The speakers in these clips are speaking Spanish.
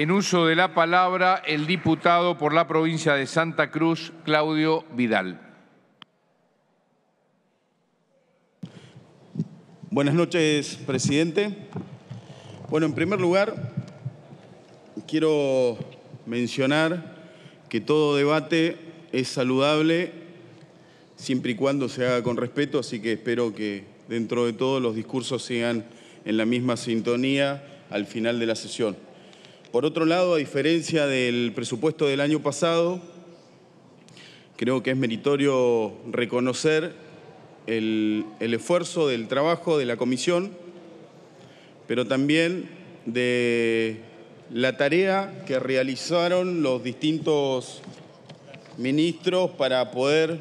en uso de la palabra el diputado por la provincia de Santa Cruz, Claudio Vidal. Buenas noches, presidente. Bueno, en primer lugar, quiero mencionar que todo debate es saludable siempre y cuando se haga con respeto, así que espero que dentro de todo los discursos sigan en la misma sintonía al final de la sesión. Por otro lado, a diferencia del presupuesto del año pasado, creo que es meritorio reconocer el, esfuerzo del trabajo de la comisión, pero también de la tarea que realizaron los distintos ministros para poder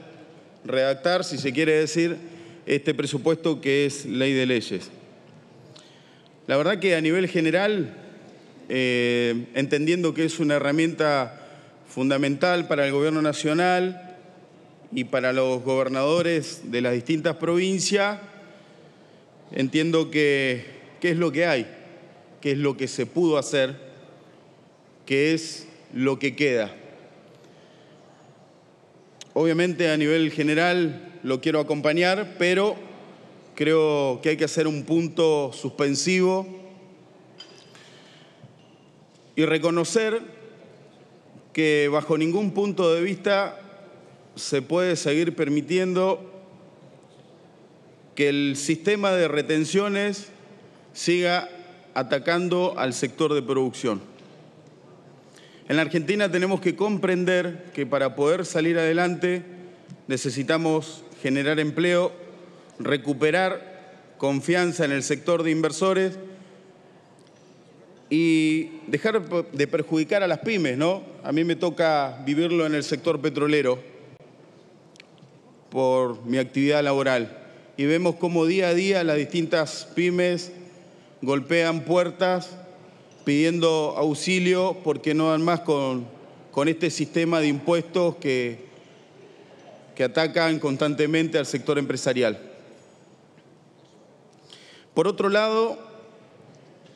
redactar, si se quiere decir, este presupuesto que es ley de leyes. La verdad que a nivel general eh, entendiendo que es una herramienta fundamental para el gobierno nacional y para los gobernadores de las distintas provincias, entiendo que qué es lo que hay, qué es lo que se pudo hacer, qué es lo que queda. Obviamente a nivel general lo quiero acompañar, pero creo que hay que hacer un punto suspensivo y reconocer que bajo ningún punto de vista se puede seguir permitiendo que el sistema de retenciones siga atacando al sector de producción. En la Argentina tenemos que comprender que para poder salir adelante necesitamos generar empleo, recuperar confianza en el sector de inversores y dejar de perjudicar a las pymes, ¿no? A mí me toca vivirlo en el sector petrolero por mi actividad laboral y vemos cómo día a día las distintas pymes golpean puertas pidiendo auxilio porque no dan más con, con este sistema de impuestos que, que atacan constantemente al sector empresarial. Por otro lado,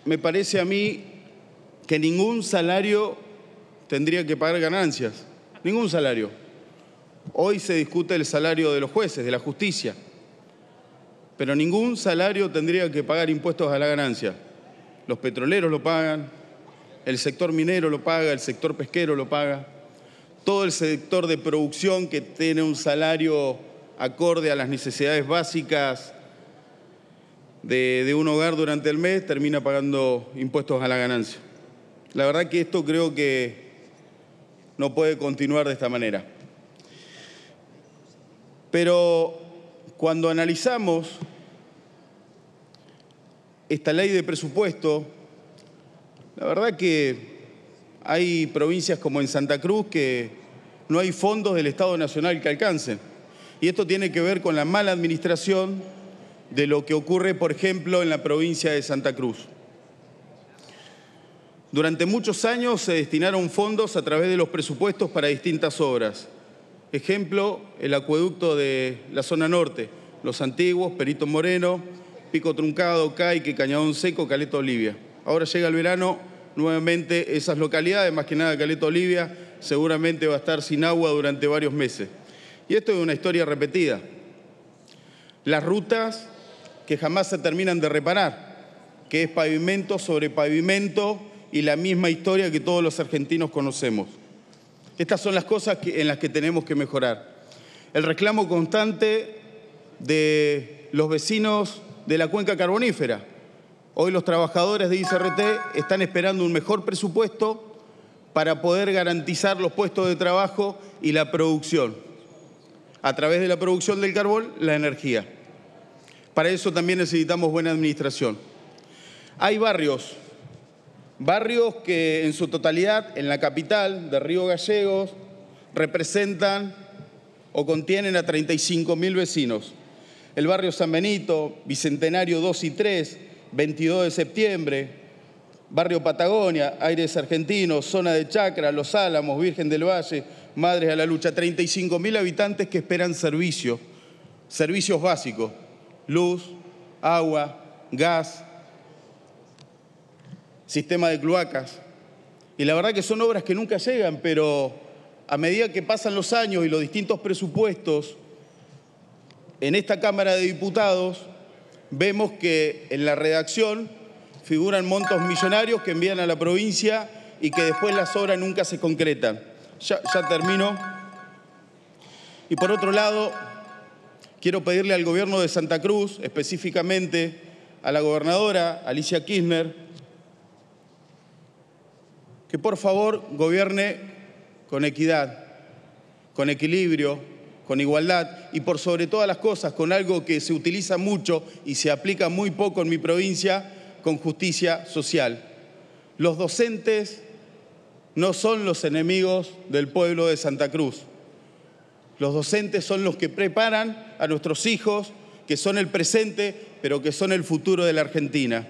me parece a mí que ningún salario tendría que pagar ganancias. Ningún salario. Hoy se discute el salario de los jueces, de la justicia. Pero ningún salario tendría que pagar impuestos a la ganancia. Los petroleros lo pagan, el sector minero lo paga, el sector pesquero lo paga, todo el sector de producción que tiene un salario acorde a las necesidades básicas de, un hogar durante el mes termina pagando impuestos a la ganancia. La verdad que esto creo que no puede continuar de esta manera. Pero cuando analizamos esta ley de presupuesto, la verdad que hay provincias como en Santa Cruz que no hay fondos del Estado Nacional que alcancen. Y esto tiene que ver con la mala administración de lo que ocurre, por ejemplo, en la provincia de Santa Cruz. Durante muchos años se destinaron fondos a través de los presupuestos para distintas obras. Ejemplo, el acueducto de la zona norte, Los Antiguos, Perito Moreno, Pico Truncado, Caique, Cañadón Seco, Caleta Olivia. Ahora llega el verano, nuevamente esas localidades, más que nada Caleta Olivia, seguramente va a estar sin agua durante varios meses. Y esto es una historia repetida. Las rutas que jamás se terminan de reparar, que es pavimento sobre pavimento y la misma historia que todos los argentinos conocemos. Estas son las cosas en las que tenemos que mejorar. El reclamo constante de los vecinos de la cuenca carbonífera. Hoy los trabajadores de ICRT están esperando un mejor presupuesto para poder garantizar los puestos de trabajo y la producción. A través de la producción del carbón, la energía. Para eso también necesitamos buena administración. Hay barrios, barrios que en su totalidad en la capital de Río Gallegos representan o contienen a 35 mil vecinos. El barrio San Benito, Bicentenario 2 y 3, 22 de septiembre, barrio Patagonia, Aires Argentinos, zona de Chacra, Los Álamos, Virgen del Valle, Madres a la Lucha, 35 mil habitantes que esperan servicio, servicios básicos luz, agua, gas, sistema de cloacas. Y la verdad que son obras que nunca llegan, pero a medida que pasan los años y los distintos presupuestos, en esta Cámara de Diputados vemos que en la redacción figuran montos millonarios que envían a la provincia y que después las obras nunca se concretan. Ya, ya termino. Y por otro lado, Quiero pedirle al gobierno de Santa Cruz, específicamente a la gobernadora Alicia Kirchner, que por favor gobierne con equidad, con equilibrio, con igualdad y por sobre todas las cosas, con algo que se utiliza mucho y se aplica muy poco en mi provincia, con justicia social. Los docentes no son los enemigos del pueblo de Santa Cruz. Los docentes son los que preparan a nuestros hijos, que son el presente, pero que son el futuro de la Argentina.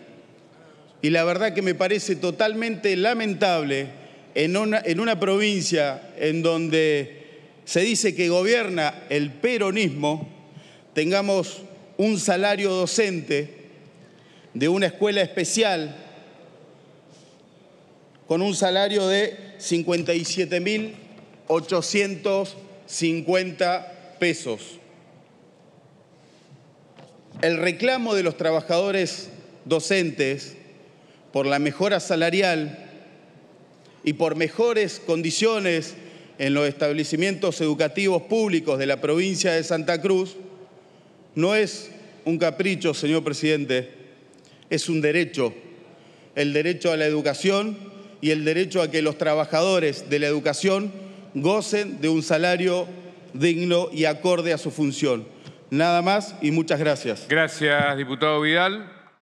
Y la verdad que me parece totalmente lamentable en una, en una provincia en donde se dice que gobierna el peronismo, tengamos un salario docente de una escuela especial con un salario de 57.800 50 pesos. El reclamo de los trabajadores docentes por la mejora salarial y por mejores condiciones en los establecimientos educativos públicos de la provincia de Santa Cruz no es un capricho, señor presidente, es un derecho, el derecho a la educación y el derecho a que los trabajadores de la educación gocen de un salario digno y acorde a su función. Nada más y muchas gracias. Gracias, diputado Vidal.